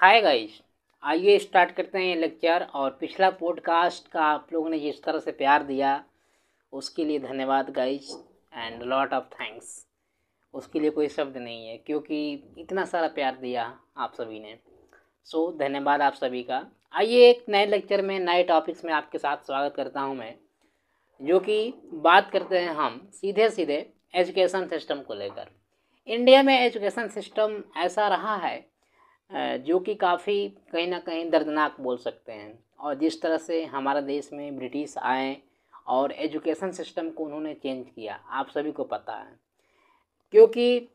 hi guys आइए start करते हैं ये लेक्चर और पिछला पॉडकास्ट का आप लोगों ने जिस तरह से प्यार दिया उसके लिए धन्यवाद guys and lot of thanks उसके लिए कोई शब्द नहीं है क्योंकि इतना सारा प्यार दिया आप सभी ने सो so, धन्यवाद आप सभी का आइए एक नए लेक्चर में नए टॉपिक्स में आपके साथ स्वागत करता हूँ मैं जो कि बात करते हैं हम सीधे सीधे एजुकेशन सिस्टम को लेकर इंडिया में एजुकेशन सिस्टम ऐसा रहा है जो कि काफ़ी कहीं ना कहीं दर्दनाक बोल सकते हैं और जिस तरह से हमारा देश में ब्रिटिश आए और एजुकेशन सिस्टम को उन्होंने चेंज किया आप सभी को पता है क्योंकि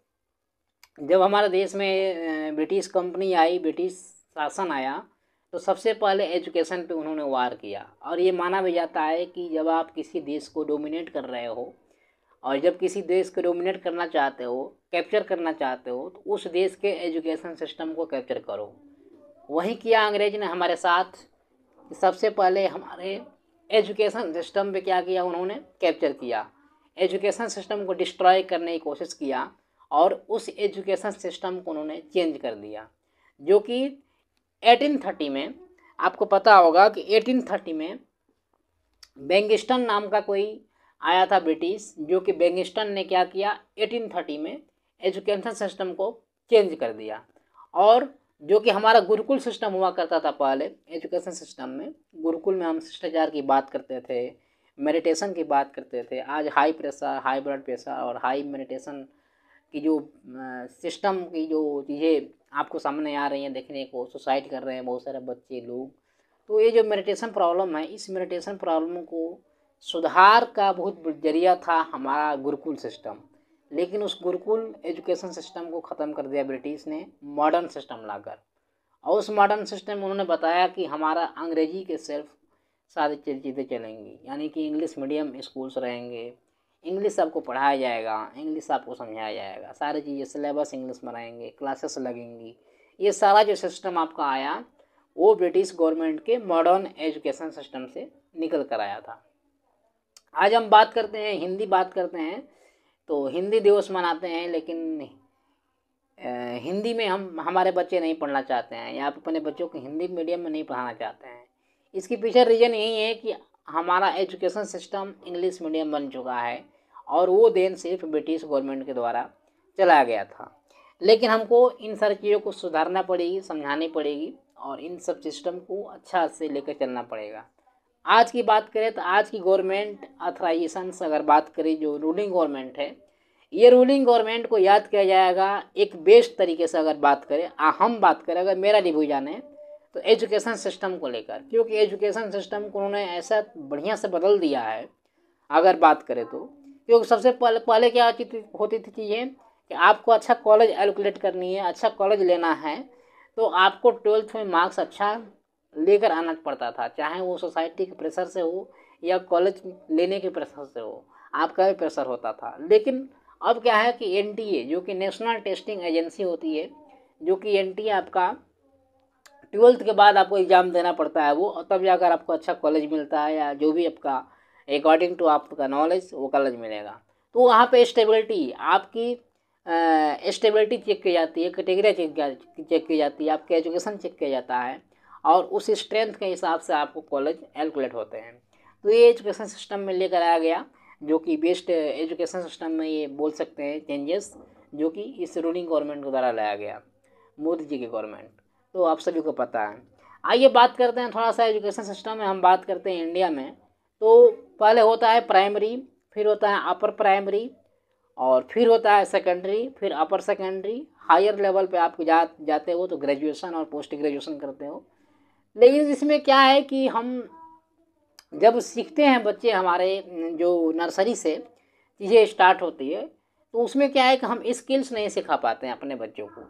जब हमारे देश में ब्रिटिश कंपनी आई ब्रिटिश शासन आया तो सबसे पहले एजुकेशन पे उन्होंने वार किया और ये माना भी जाता है कि जब आप किसी देश को डोमिनेट कर रहे हो और जब किसी देश को डोमिनेट करना चाहते हो कैप्चर करना चाहते हो तो उस देश के एजुकेशन सिस्टम को कैप्चर करो वही किया अंग्रेज ने हमारे साथ सबसे पहले हमारे एजुकेशन सिस्टम पे क्या किया उन्होंने कैप्चर किया एजुकेशन सिस्टम को डिस्ट्रॉय करने की कोशिश किया और उस एजुकेशन सिस्टम को उन्होंने चेंज कर दिया जो कि 1830 में आपको पता होगा कि 1830 में बेंगिस्टन नाम का कोई आया था ब्रिटिश जो कि बेंगिस्टन ने क्या किया 1830 में एजुकेशन सिस्टम को चेंज कर दिया और जो कि हमारा गुरुकुल सिस्टम हुआ करता था पहले एजुकेशन सिस्टम में गुरुकुल में हम शिष्टाचार की बात करते थे मेडिटेशन की बात करते थे आज high pressure high blood pressure और हाई मेडिटेशन की जो सिस्टम की जो चीज़ें आपको सामने आ रही हैं देखने को सुसाइड कर रहे हैं बहुत सारे बच्चे लोग तो ये जो मेडिटेशन प्रॉब्लम है इस मेडिटेशन प्रॉब्लम को सुधार का बहुत जरिया था हमारा गुरुकुल सिस्टम लेकिन उस गुरुकुल एजुकेशन सिस्टम को ख़त्म कर दिया ब्रिटिश ने मॉडर्न सिस्टम लाकर और उस मॉडर्न सिस्टम में उन्होंने बताया कि हमारा अंग्रेजी के सिर्फ सारी चीज़ें चलेंगी यानी कि इंग्लिश मीडियम स्कूल्स रहेंगे इंग्लिश आपको पढ़ाया जाएगा इंग्लिश आपको समझाया जाएगा सारी चीज़ें सिलेबस इंग्लिश में रहेंगे क्लासेस लगेंगी ये सारा जो सिस्टम आपका आया वो ब्रिटिश गवर्नमेंट के मॉडर्न एजुकेशन सिस्टम से निकल कर आया था आज हम बात करते हैं हिंदी बात करते हैं तो हिंदी दिवस मनाते हैं लेकिन हिंदी में हम हमारे बच्चे नहीं पढ़ना चाहते हैं या अपने बच्चों को हिंदी मीडियम में नहीं पढ़ाना चाहते हैं इसके पीछे रीज़न यही है कि हमारा एजुकेशन सिस्टम इंग्लिश मीडियम बन चुका है और वो देन सिर्फ ब्रिटिश गवर्नमेंट के द्वारा चलाया गया था लेकिन हमको इन सारी चीज़ों को सुधारना पड़ेगी समझानी पड़ेगी और इन सब सिस्टम को अच्छा से लेकर चलना पड़ेगा आज की बात करें तो आज की गवर्नमेंट अथराइजेशन अगर बात करें जो रूलिंग गवर्नमेंट है ये रूलिंग गवर्नमेंट को याद किया जाएगा एक बेस्ट तरीके से अगर बात करें हम बात करें अगर मेरा रिव्यूजन जाने तो एजुकेशन सिस्टम को लेकर क्योंकि एजुकेशन सिस्टम को उन्होंने ऐसा बढ़िया से बदल दिया है अगर बात करें तो क्योंकि सबसे पहले पहले क्या होती थी होती थी चीज़ें कि आपको अच्छा कॉलेज एलोकुलेट करनी है अच्छा कॉलेज लेना है तो आपको ट्वेल्थ में मार्क्स अच्छा लेकर आना पड़ता था चाहे वो सोसाइटी के प्रेशर से हो या कॉलेज लेने के प्रेशर से हो आपका भी प्रेशर होता था लेकिन अब क्या है कि एन जो कि नेशनल टेस्टिंग एजेंसी होती है जो कि एन आपका ट्वेल्थ के बाद आपको एग्ज़ाम देना पड़ता है वो और तब जाकर आपको अच्छा कॉलेज मिलता है या जो भी आपका अकॉर्डिंग टू आपका नॉलेज वो कॉलेज मिलेगा तो वहाँ पे स्टेबिलिटी आपकी स्टेबिलिटी चेक की जाती है कैटेगरी चेक चेक की जाती है आपके एजुकेशन चेक किया जाता है और उस स्ट्रेंथ के हिसाब से आपको कॉलेज कैलकुलेट होते हैं तो ये एजुकेशन सिस्टम में लेकर आया गया जो कि बेस्ट एजुकेशन सिस्टम में ये बोल सकते हैं चेंजेस जो कि इस रूलिंग गवर्नमेंट के द्वारा लाया गया मोदी जी की गवर्नमेंट तो आप सभी को पता है आइए बात करते हैं थोड़ा सा एजुकेशन सिस्टम में हम बात करते हैं इंडिया में तो पहले होता है प्राइमरी फिर होता है अपर प्राइमरी और फिर होता है सेकेंडरी फिर अपर सेकेंडरी हायर लेवल पे आप जा, जाते हो तो ग्रेजुएशन और पोस्ट ग्रेजुएशन करते हो लेकिन इसमें क्या है कि हम जब सीखते हैं बच्चे हमारे जो नर्सरी से चीज़ें स्टार्ट होती है तो उसमें क्या है कि हम स्किल्स नहीं सिखा पाते हैं अपने बच्चों को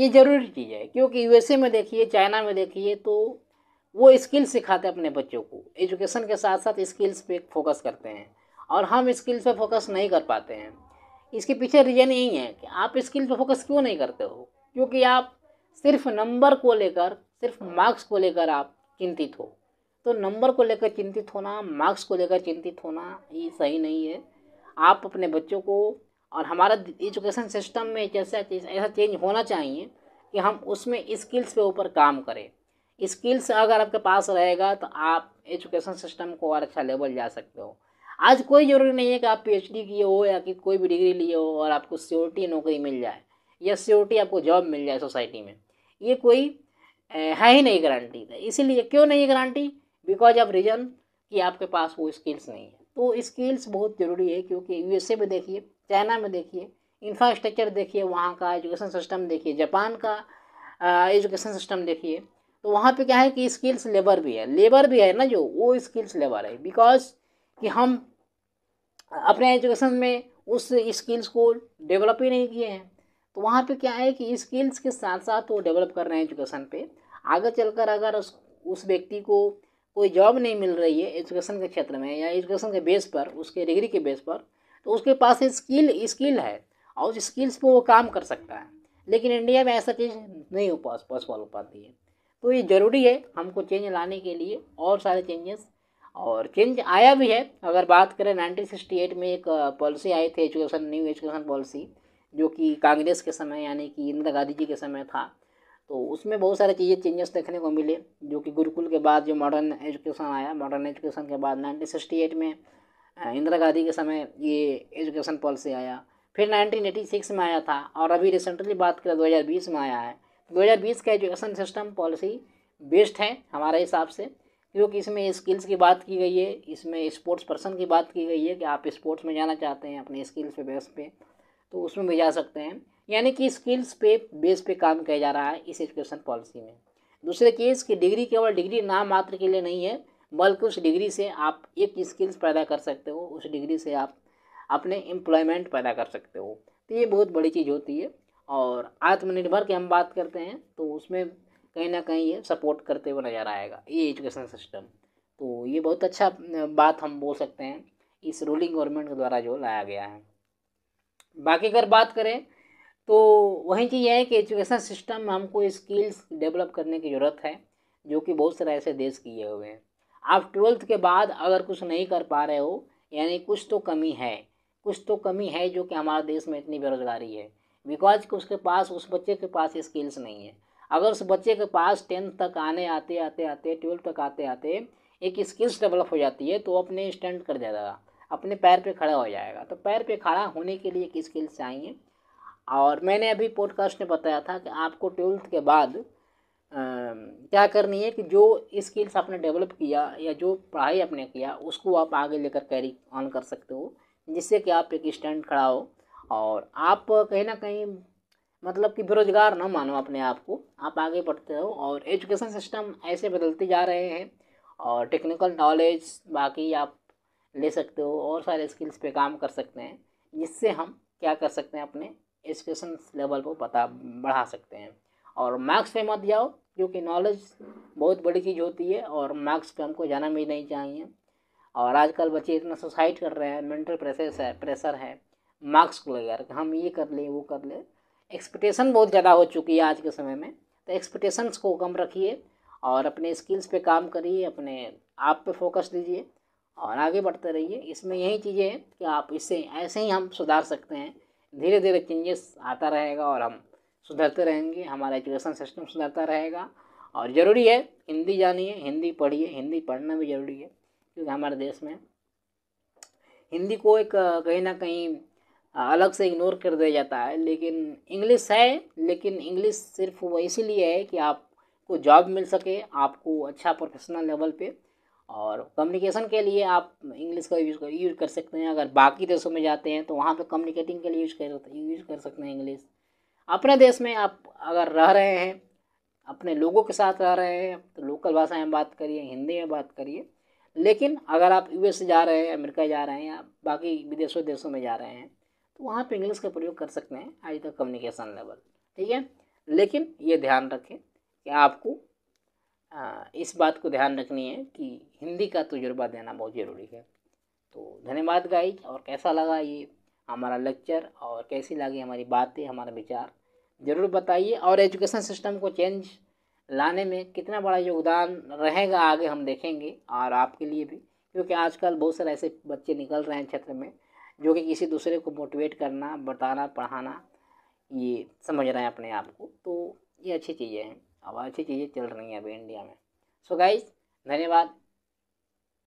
ये ज़रूरी चीज़ है क्योंकि यूएसए में देखिए चाइना में देखिए तो वो स्किल्स सिखाते हैं अपने बच्चों को एजुकेशन के साथ साथ स्किल्स पे फोकस करते हैं और हम स्किल्स पे फोकस नहीं कर पाते हैं इसके पीछे रीज़न यही है कि आप स्किल पे फोकस क्यों नहीं करते हो क्योंकि आप सिर्फ नंबर को लेकर सिर्फ मार्क्स को लेकर आप चिंतित हो तो नंबर को लेकर चिंतित होना मार्क्स को लेकर चिंतित होना ये सही नहीं है आप अपने बच्चों को और हमारा एजुकेशन सिस्टम में जैसा ऐसा चेंज होना चाहिए कि हम उसमें स्किल्स पे ऊपर काम करें स्किल्स अगर आपके पास रहेगा तो आप एजुकेशन सिस्टम को और अच्छा लेवल जा सकते हो आज कोई ज़रूरी नहीं है कि आप पीएचडी किए हो या कि कोई भी डिग्री लिए हो और आपको सियोरिटी नौकरी मिल जाए या सियोरिटी आपको जॉब मिल जाए सोसाइटी में ये कोई है ही नहीं गारंटी इसीलिए क्यों नहीं गारंटी बिकॉज ऑफ रीजन कि आपके पास वो स्किल्स नहीं है तो स्किल्स बहुत ज़रूरी है क्योंकि ए में देखिए चाइना में देखिए इंफ्रास्ट्रक्चर देखिए वहाँ का एजुकेशन सिस्टम देखिए जापान का एजुकेशन सिस्टम देखिए तो वहाँ पे क्या है कि स्किल्स लेबर भी है लेबर भी है ना जो वो स्किल्स लेबर है बिकॉज कि हम अपने एजुकेशन में उस स्किल्स को डेवलप ही नहीं किए हैं तो वहाँ पे क्या है कि स्किल्स के साथ साथ वो डेवलप कर रहे हैं एजुकेशन पर आगे चलकर अगर उस उस व्यक्ति को कोई जॉब नहीं मिल रही है एजुकेशन के क्षेत्र में या एजुकेशन के बेस पर उसके डिग्री के बेस पर तो उसके पास स्किल स्किल है और उस स्किल्स पर वो काम कर सकता है लेकिन इंडिया में ऐसा चीज़ नहीं हो पास पॉसिबल हो पाती है तो ये ज़रूरी है हमको चेंज लाने के लिए और सारे चेंजेस और चेंज आया भी है अगर बात करें नाइनटीन सिक्सटी एट में एक पॉलिसी आई थी एजुकेशन न्यू एजुकेशन पॉलिसी जो कि कांग्रेस के समय यानी कि इंदिरा गांधी जी के समय था तो उसमें बहुत सारे चीज़ें चेंजेस देखने को मिले जो कि गुरुकुल के बाद जो मॉडर्न एजुकेशन आया मॉडर्न एजुकेशन के बाद नाइनटीन सिक्सटी एट में इंदिरा गांधी के समय ये एजुकेशन पॉलिसी आया फिर नाइनटीन एटी सिक्स में आया था और अभी रिसेंटली बात करें तो दो हज़ार बीस में आया है दो हज़ार बीस का एजुकेशन सिस्टम पॉलिसी बेस्ट है हमारे हिसाब से क्योंकि इसमें स्किल्स की बात की गई है इसमें स्पोर्ट्स पर्सन की बात की गई है कि आप स्पोर्ट्स में जाना चाहते हैं अपने स्किल्स पे बेस पे तो उसमें भी जा सकते हैं यानी कि स्किल्स पे बेस पे काम किया जा रहा है इस एजुकेशन पॉलिसी में दूसरे केस की डिग्री केवल डिग्री नाम मात्र के लिए नहीं है बल्कि उस डिग्री से आप एक स्किल्स पैदा कर सकते हो उस डिग्री से आप अपने एम्प्लॉयमेंट पैदा कर सकते हो तो ये बहुत बड़ी चीज़ होती है और आत्मनिर्भर की हम बात करते हैं तो उसमें कहीं ना कहीं ये सपोर्ट करते हुए नज़र आएगा ये एजुकेशन सिस्टम तो ये बहुत अच्छा बात हम बोल सकते हैं इस रूलिंग गवर्नमेंट के द्वारा जो लाया गया है बाकी अगर बात करें तो वही चीज़ यह है कि एजुकेशन सिस्टम में हमको स्किल्स डेवलप करने की ज़रूरत है जो कि बहुत सारे ऐसे देश किए हुए हैं आप ट्वेल्थ के बाद अगर कुछ नहीं कर पा रहे हो यानी कुछ तो कमी है कुछ तो कमी है जो कि हमारे देश में इतनी बेरोज़गारी है बिकॉज कि उसके पास उस बच्चे के पास स्किल्स नहीं है अगर उस बच्चे के पास टेंथ तक आने आते आते आते ट्वेल्थ तक आते आते एक स्किल्स डेवलप हो जाती है तो अपने स्टैंड कर जाएगा अपने पैर पे खड़ा हो जाएगा तो पैर पे खड़ा होने के लिए किस स्किल्स चाहिए और मैंने अभी पॉडकास्ट में बताया था कि आपको ट्वेल्थ के बाद आ, क्या करनी है कि जो स्किल्स आपने डेवलप किया या जो पढ़ाई आपने किया उसको आप आगे लेकर कैरी ऑन कर सकते हो जिससे कि आप एक स्टैंड खड़ा हो और आप कहीं ना कहीं मतलब कि बेरोजगार ना मानो अपने आप को आप आगे बढ़ते हो और एजुकेशन सिस्टम ऐसे बदलते जा रहे हैं और टेक्निकल नॉलेज बाकी आप ले सकते हो और सारे स्किल्स पे काम कर सकते हैं जिससे हम क्या कर सकते हैं अपने एजुकेशन लेवल को बता बढ़ा सकते हैं और मार्क्स पे मत जाओ क्योंकि नॉलेज बहुत बड़ी चीज़ होती है और मार्क्स पे हमको जाना भी नहीं चाहिए और आजकल बच्चे इतना सुसाइड कर रहे हैं मेंटल प्रेसेस है प्रेशर है मार्क्स को लेकर हम ये कर ले वो कर ले एक्सपेक्टेशन बहुत ज़्यादा हो चुकी है आज के समय में तो एक्सपेक्टेशंस को कम रखिए और अपने स्किल्स पे काम करिए अपने आप पे फोकस दीजिए और आगे बढ़ते रहिए इसमें यही चीज़ें हैं कि आप इससे ऐसे ही हम सुधार सकते हैं धीरे धीरे चेंजेस आता रहेगा और हम सुधरते रहेंगे हमारा एजुकेशन सिस्टम सुधरता रहेगा और ज़रूरी है हिंदी जानिए हिंदी पढ़िए हिंदी पढ़ना भी ज़रूरी है क्योंकि हमारे देश में हिंदी को एक कहीं ना कहीं अलग से इग्नोर कर दिया जाता है लेकिन इंग्लिश है लेकिन इंग्लिश सिर्फ वो इसीलिए है कि आपको जॉब मिल सके आपको अच्छा प्रोफेशनल लेवल पे और कम्युनिकेशन के लिए आप इंग्लिश का यूज़ कर यूज़ कर सकते हैं अगर बाकी देशों में जाते हैं तो वहाँ पर कम्युनिकेटिंग के लिए यूज़ कर यूज़ कर सकते हैं इंग्लिश अपने देश में आप अगर रह रहे हैं अपने लोगों के साथ रह रहे हैं तो लोकल भाषा में बात करिए हिंदी में बात करिए लेकिन अगर आप यू जा रहे हैं अमेरिका जा रहे हैं या बाकी विदेशों देशों में जा रहे हैं तो वहाँ पर इंग्लिश का प्रयोग कर सकते हैं आज तक कम्युनिकेशन लेवल ठीक है लेकिन ये ध्यान रखें कि आपको हाँ, इस बात को ध्यान रखनी है कि हिंदी का तजुर्बा देना बहुत ज़रूरी है तो धन्यवाद गाइज और कैसा लगा ये हमारा लेक्चर और कैसी लगी हमारी बातें हमारा विचार ज़रूर बताइए और एजुकेशन सिस्टम को चेंज लाने में कितना बड़ा योगदान रहेगा आगे हम देखेंगे और आपके लिए भी क्योंकि आजकल बहुत सारे ऐसे बच्चे निकल रहे हैं क्षेत्र में जो कि किसी दूसरे को मोटिवेट करना बताना पढ़ाना ये समझ रहे हैं अपने आप को तो ये अच्छी चीज़ें हैं अब अच्छी चीज़ें चल रही हैं अभी इंडिया में सो गाइज धन्यवाद